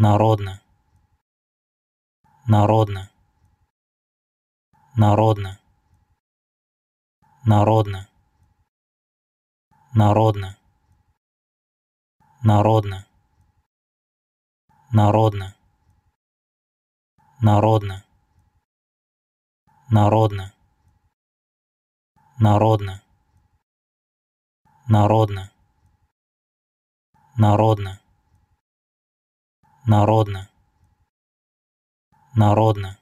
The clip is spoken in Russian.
народно народно народно народно народно народно народно народно народно народно народно народно народно народно